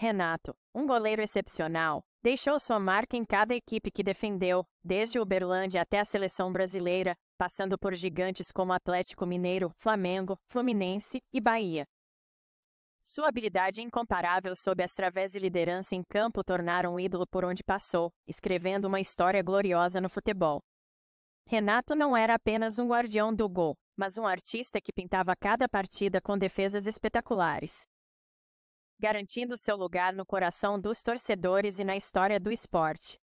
Renato, um goleiro excepcional, deixou sua marca em cada equipe que defendeu, desde o Uberlândia até a seleção brasileira, passando por gigantes como Atlético Mineiro, Flamengo, Fluminense e Bahia. Sua habilidade incomparável sob as través e liderança em campo tornaram um ídolo por onde passou, escrevendo uma história gloriosa no futebol. Renato não era apenas um guardião do gol, mas um artista que pintava cada partida com defesas espetaculares garantindo seu lugar no coração dos torcedores e na história do esporte.